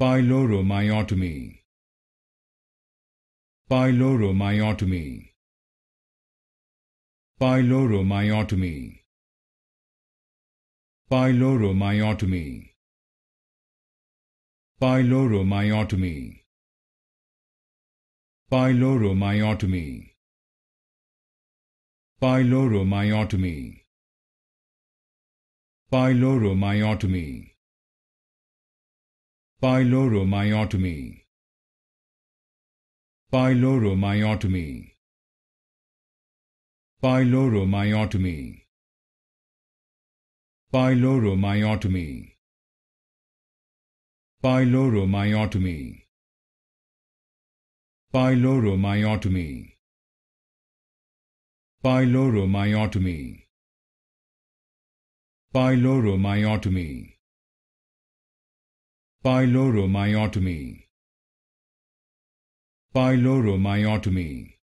Pyloromyotomy. Pyloromyotomy. Pyloromyotomy. Pyloromyotomy. Pyloromyotomy. Pyloromyotomy. Pyloromyotomy. Pyloromyotomy. Pyloromyotomy. Pyloromyotomy. Pyloromyotomy. Pyloromyotomy. Pyloromyotomy. Pyloromyotomy. Pyloromyotomy. Pyloromyotomy. Pyloromyotomy Pyloromyotomy